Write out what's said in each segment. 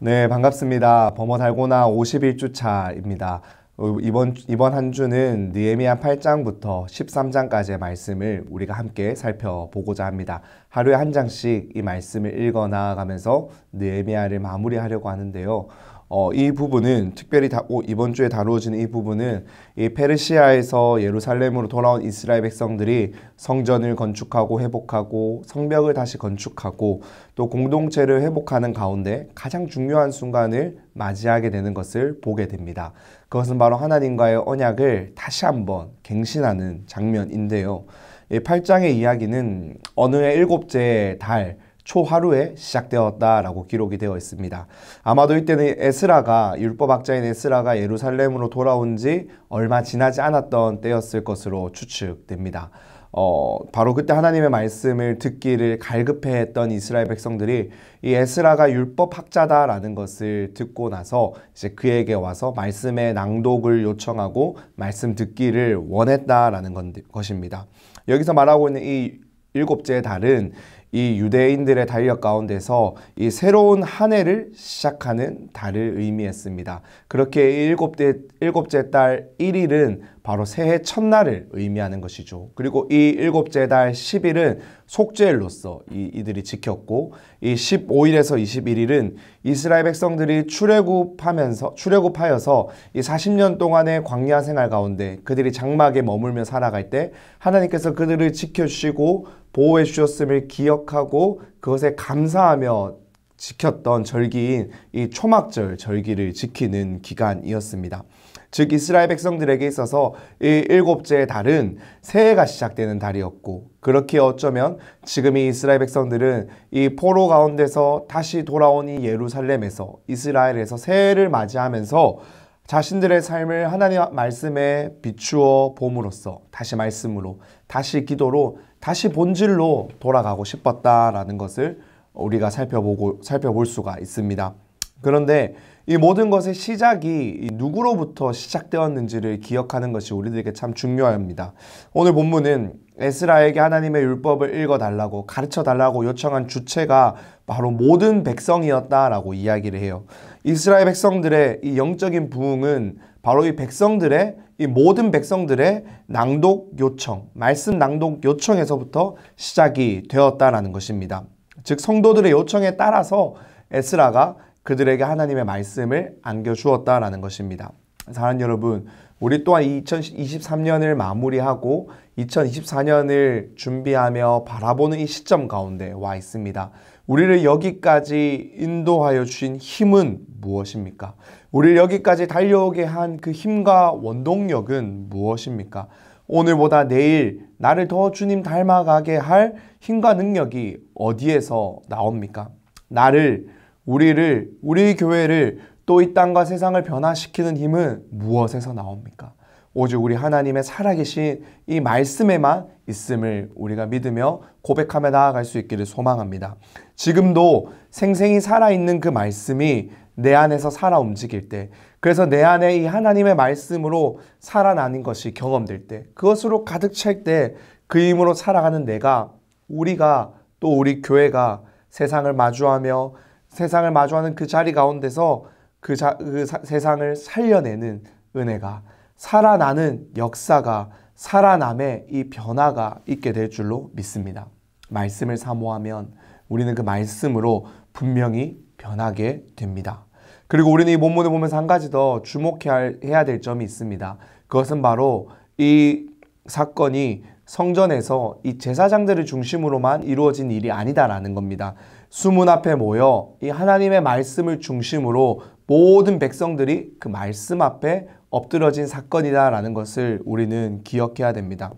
네, 반갑습니다. 범어 달고나 51주 차입니다. 어, 이번 이번 한 주는 느헤미야 8장부터 13장까지의 말씀을 우리가 함께 살펴보고자 합니다. 하루에 한 장씩 이 말씀을 읽어 나가면서 느헤미야를 마무리하려고 하는데요. 어, 이 부분은 특별히 다, 오, 이번 주에 다루어지는 이 부분은 이 페르시아에서 예루살렘으로 돌아온 이스라엘 백성들이 성전을 건축하고 회복하고 성벽을 다시 건축하고 또 공동체를 회복하는 가운데 가장 중요한 순간을 맞이하게 되는 것을 보게 됩니다. 그것은 바로 하나님과의 언약을 다시 한번 갱신하는 장면인데요. 이 8장의 이야기는 어느 해 일곱째 달 초하루에 시작되었다라고 기록이 되어 있습니다. 아마도 이때는 에스라가 율법학자인 에스라가 예루살렘으로 돌아온 지 얼마 지나지 않았던 때였을 것으로 추측됩니다. 어, 바로 그때 하나님의 말씀을 듣기를 갈급해했던 이스라엘 백성들이 이 에스라가 율법학자다라는 것을 듣고 나서 이제 그에게 와서 말씀의 낭독을 요청하고 말씀 듣기를 원했다라는 건, 것입니다. 여기서 말하고 있는 이 일곱째 달은 이 유대인들의 달력 가운데서 이 새로운 한 해를 시작하는 달을 의미했습니다. 그렇게 일곱째, 일곱째 달 1일은 바로 새해 첫날을 의미하는 것이죠. 그리고 이 일곱째 달 10일은 속죄일로서 이, 이들이 지켰고 이 15일에서 21일은 이스라엘 백성들이 출애굽하면서 출애굽하여서 이 40년 동안의 광야 생활 가운데 그들이 장막에 머물며 살아갈 때 하나님께서 그들을 지켜 주시고 보호해 주셨음을 기억하고 그것에 감사하며 지켰던 절기인 이 초막절 절기를 지키는 기간이었습니다. 즉 이스라엘 백성들에게 있어서 이 일곱째 달은 새해가 시작되는 달이었고 그렇게 어쩌면 지금 이 이스라엘 백성들은 이 포로 가운데서 다시 돌아온 이 예루살렘에서 이스라엘에서 새해를 맞이하면서 자신들의 삶을 하나님 의 말씀에 비추어 봄으로써 다시 말씀으로 다시 기도로 다시 본질로 돌아가고 싶었다라는 것을 우리가 살펴보고 살펴볼 수가 있습니다. 그런데 이 모든 것의 시작이 누구로부터 시작되었는지를 기억하는 것이 우리들에게 참 중요합니다. 오늘 본문은 에스라에게 하나님의 율법을 읽어달라고 가르쳐달라고 요청한 주체가 바로 모든 백성이었다라고 이야기를 해요. 이스라엘 백성들의 이 영적인 부흥은 바로 이 백성들의 이 모든 백성들의 낭독 요청, 말씀 낭독 요청에서부터 시작이 되었다라는 것입니다. 즉 성도들의 요청에 따라서 에스라가 그들에게 하나님의 말씀을 안겨 주었다라는 것입니다. 사랑 여러분, 우리 또한 2023년을 마무리하고 2024년을 준비하며 바라보는 이 시점 가운데 와 있습니다. 우리를 여기까지 인도하여 주신 힘은 무엇입니까? 우리를 여기까지 달려오게 한 그 힘과 원동력은 무엇입니까? 오늘보다 내일 나를 더 주님 닮아가게 할 힘과 능력이 어디에서 나옵니까? 나를, 우리를, 우리 교회를 또 이 땅과 세상을 변화시키는 힘은 무엇에서 나옵니까? 오직 우리 하나님의 살아계신 이 말씀에만 있음을 우리가 믿으며 고백하며 나아갈 수 있기를 소망합니다. 지금도 생생히 살아있는 그 말씀이 내 안에서 살아 움직일 때, 그래서 내 안에 이 하나님의 말씀으로 살아나는 것이 경험될 때, 그것으로 가득 찰 때, 그 힘으로 살아가는 내가, 우리가, 또 우리 교회가 세상을 마주하며 세상을 마주하는 그 자리 가운데서 그, 자, 그 사, 세상을 살려내는 은혜가 살아나는 역사가 살아남의 이 변화가 있게 될 줄로 믿습니다. 말씀을 사모하면 우리는 그 말씀으로 분명히 변하게 됩니다. 그리고 우리는 이 본문을 보면서 한 가지 더 주목해야 될 점이 있습니다. 그것은 바로 이 사건이 성전에서 이 제사장들을 중심으로만 이루어진 일이 아니다라는 겁니다. 수문 앞에 모여 이 하나님의 말씀을 중심으로 모든 백성들이 그 말씀 앞에 엎드러진 사건이다라는 것을 우리는 기억해야 됩니다.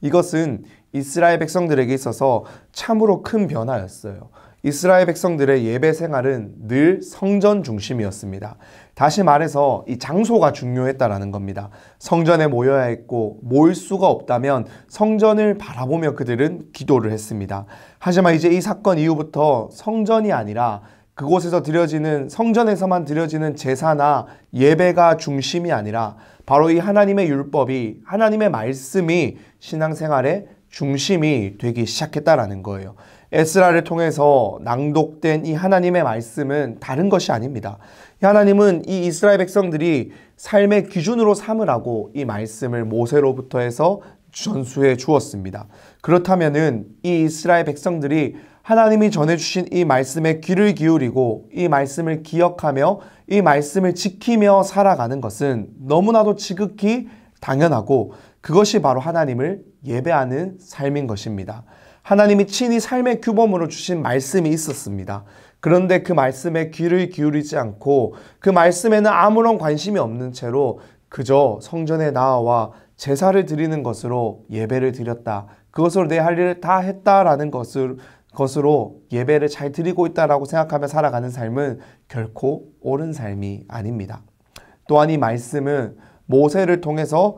이것은 이스라엘 백성들에게 있어서 참으로 큰 변화였어요. 이스라엘 백성들의 예배 생활은 늘 성전 중심이었습니다. 다시 말해서 이 장소가 중요했다라는 겁니다. 성전에 모여야 했고 모일 수가 없다면 성전을 바라보며 그들은 기도를 했습니다. 하지만 이제 이 사건 이후부터 성전이 아니라 그곳에서 드려지는 성전에서만 드려지는 제사나 예배가 중심이 아니라 바로 이 하나님의 율법이 하나님의 말씀이 신앙생활의 중심이 되기 시작했다라는 거예요. 에스라를 통해서 낭독된 이 하나님의 말씀은 다른 것이 아닙니다. 하나님은 이 이스라엘 백성들이 삶의 기준으로 삼으라고 이 말씀을 모세로부터 해서 전수해 주었습니다. 그렇다면은 이 이스라엘 백성들이 하나님이 전해주신 이 말씀에 귀를 기울이고 이 말씀을 기억하며 이 말씀을 지키며 살아가는 것은 너무나도 지극히 당연하고 그것이 바로 하나님을 예배하는 삶인 것입니다. 하나님이 친히 삶의 규범으로 주신 말씀이 있었습니다. 그런데 그 말씀에 귀를 기울이지 않고 그 말씀에는 아무런 관심이 없는 채로 그저 성전에 나와 제사를 드리는 것으로 예배를 드렸다. 그것으로 내 할 일을 다 했다라는 것을 것으로 예배를 잘 드리고 있다라고 생각하며 살아가는 삶은 결코 옳은 삶이 아닙니다. 또한 이 말씀은 모세를 통해서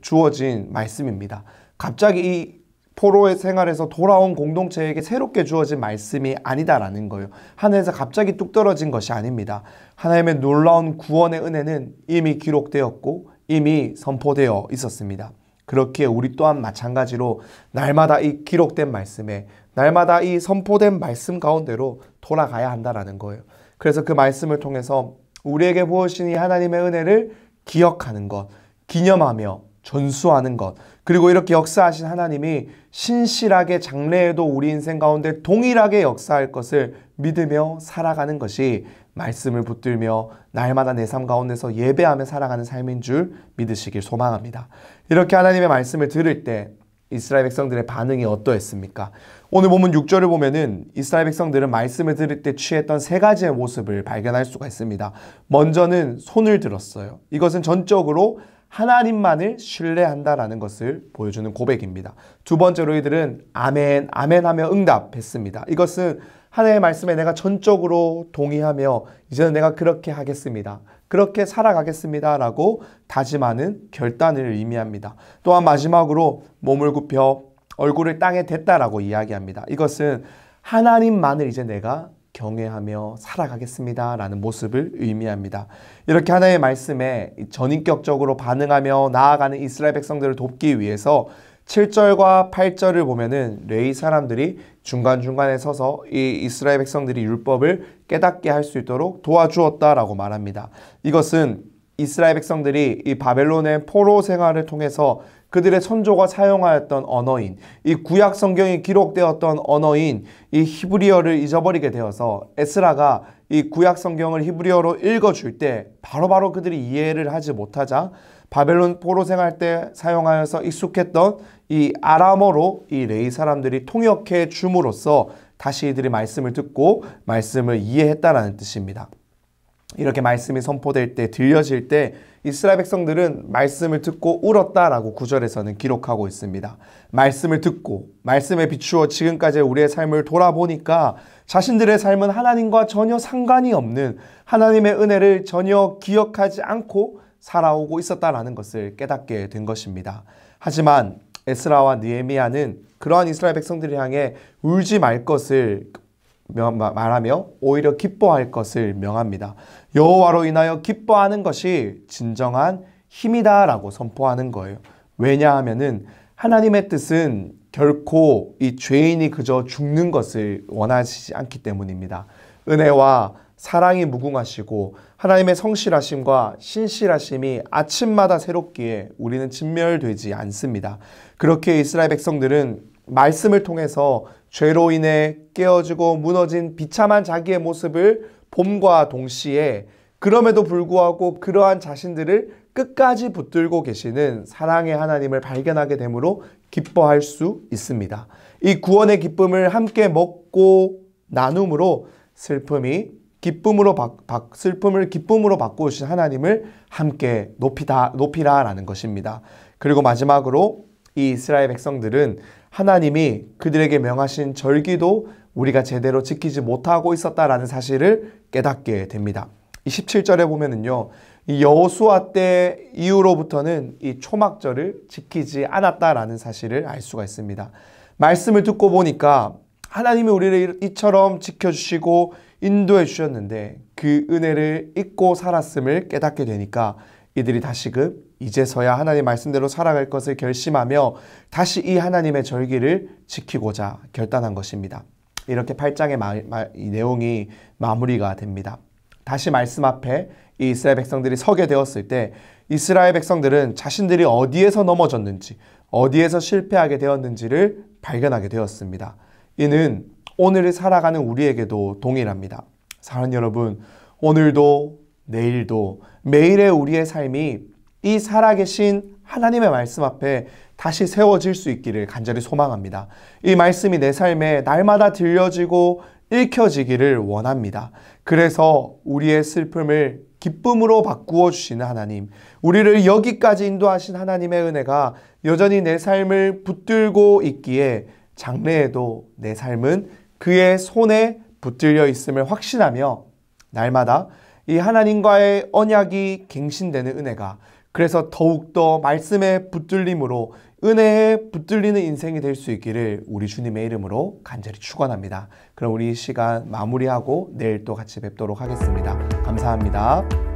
주어진 말씀입니다. 갑자기 이 포로의 생활에서 돌아온 공동체에게 새롭게 주어진 말씀이 아니다라는 거예요. 하늘에서 갑자기 뚝 떨어진 것이 아닙니다. 하나님의 놀라운 구원의 은혜는 이미 기록되었고 이미 선포되어 있었습니다. 그렇게 우리 또한 마찬가지로 날마다 이 기록된 말씀에 날마다 이 선포된 말씀 가운데로 돌아가야 한다라는 거예요. 그래서 그 말씀을 통해서 우리에게 부어신 이 하나님의 은혜를 기억하는 것, 기념하며 전수하는 것, 그리고 이렇게 역사하신 하나님이 신실하게 장래에도 우리 인생 가운데 동일하게 역사할 것을 믿으며 살아가는 것이 말씀을 붙들며 날마다 내 삶 가운데서 예배하며 살아가는 삶인 줄 믿으시길 소망합니다. 이렇게 하나님의 말씀을 들을 때 이스라엘 백성들의 반응이 어떠했습니까? 오늘 보면 6절을 보면은 이스라엘 백성들은 말씀을 들을 때 취했던 세 가지의 모습을 발견할 수가 있습니다. 먼저는 손을 들었어요. 이것은 전적으로 하나님만을 신뢰한다라는 것을 보여주는 고백입니다. 두 번째로 이들은 아멘, 아멘 하며 응답했습니다. 이것은 하나의 말씀에 내가 전적으로 동의하며 이제는 내가 그렇게 하겠습니다. 그렇게 살아가겠습니다라고 다짐하는 결단을 의미합니다. 또한 마지막으로 몸을 굽혀 얼굴을 땅에 댔다라고 이야기합니다. 이것은 하나님만을 이제 내가 경외하며 살아가겠습니다. 라는 모습을 의미합니다. 이렇게 하나의 말씀에 전인격적으로 반응하며 나아가는 이스라엘 백성들을 돕기 위해서 7절과 8절을 보면은 레이 사람들이 중간중간에 서서 이 이스라엘 백성들이 율법을 깨닫게 할 수 있도록 도와주었다라고 말합니다. 이것은 이스라엘 백성들이 이 바벨론의 포로 생활을 통해서 그들의 선조가 사용하였던 언어인 이 구약 성경이 기록되었던 언어인 이 히브리어를 잊어버리게 되어서 에스라가 이 구약 성경을 히브리어로 읽어줄 때 바로바로 그들이 이해를 하지 못하자 바벨론 포로 생활 때 사용하여서 익숙했던 이 아람어로 이 레이 사람들이 통역해 줌으로써 다시 이들이 말씀을 듣고 말씀을 이해했다라는 뜻입니다. 이렇게 말씀이 선포될 때 들려질 때 이스라엘 백성들은 말씀을 듣고 울었다라고 구절에서는 기록하고 있습니다. 말씀을 듣고 말씀에 비추어 지금까지 우리의 삶을 돌아보니까 자신들의 삶은 하나님과 전혀 상관이 없는 하나님의 은혜를 전혀 기억하지 않고 살아오고 있었다라는 것을 깨닫게 된 것입니다. 하지만 에스라와 느헤미야는 그러한 이스라엘 백성들을 향해 울지 말 것을 말하며 오히려 기뻐할 것을 명합니다. 여호와로 인하여 기뻐하는 것이 진정한 힘이다라고 선포하는 거예요. 왜냐하면은 하나님의 뜻은 결코 이 죄인이 그저 죽는 것을 원하시지 않기 때문입니다. 은혜와 사랑이 무궁하시고 하나님의 성실하심과 신실하심이 아침마다 새롭기에 우리는 진멸되지 않습니다. 그렇게 이스라엘 백성들은 말씀을 통해서 죄로 인해 깨어지고 무너진 비참한 자기의 모습을 봄과 동시에 그럼에도 불구하고 그러한 자신들을 끝까지 붙들고 계시는 사랑의 하나님을 발견하게 되므로 기뻐할 수 있습니다. 이 구원의 기쁨을 함께 먹고 나눔으로 슬픔이 기쁨으로 박, 박, 슬픔을 기쁨으로 바꾸신 하나님을 함께 높이다, 높이라라는 것입니다. 그리고 마지막으로 이 이스라엘 백성들은 하나님이 그들에게 명하신 절기도 우리가 제대로 지키지 못하고 있었다라는 사실을 깨닫게 됩니다. 이 17절에 보면은요. 이 여호수아 때 이후로부터는 이 초막절을 지키지 않았다라는 사실을 알 수가 있습니다. 말씀을 듣고 보니까 하나님이 우리를 이처럼 지켜주시고 인도해 주셨는데 그 은혜를 잊고 살았음을 깨닫게 되니까 이들이 다시금 그 이제서야 하나님 말씀대로 살아갈 것을 결심하며 다시 이 하나님의 절기를 지키고자 결단한 것입니다. 이렇게 8장의 마, 마, 내용이 마무리가 됩니다. 다시 말씀 앞에 이 이스라엘 백성들이 서게 되었을 때 이스라엘 백성들은 자신들이 어디에서 넘어졌는지 어디에서 실패하게 되었는지를 발견하게 되었습니다. 이는 오늘을 살아가는 우리에게도 동일합니다. 사랑 여러분, 오늘도 내일도 매일의 우리의 삶이 이 살아계신 하나님의 말씀 앞에 다시 세워질 수 있기를 간절히 소망합니다. 이 말씀이 내 삶에 날마다 들려지고 읽혀지기를 원합니다. 그래서 우리의 슬픔을 기쁨으로 바꾸어 주시는 하나님, 우리를 여기까지 인도하신 하나님의 은혜가 여전히 내 삶을 붙들고 있기에 장래에도 내 삶은 그의 손에 붙들려 있음을 확신하며 날마다 이 하나님과의 언약이 갱신되는 은혜가 그래서 더욱더 말씀에 붙들림으로 은혜에 붙들리는 인생이 될 수 있기를 우리 주님의 이름으로 간절히 축원합니다. 그럼 우리 시간 마무리하고 내일 또 같이 뵙도록 하겠습니다. 감사합니다.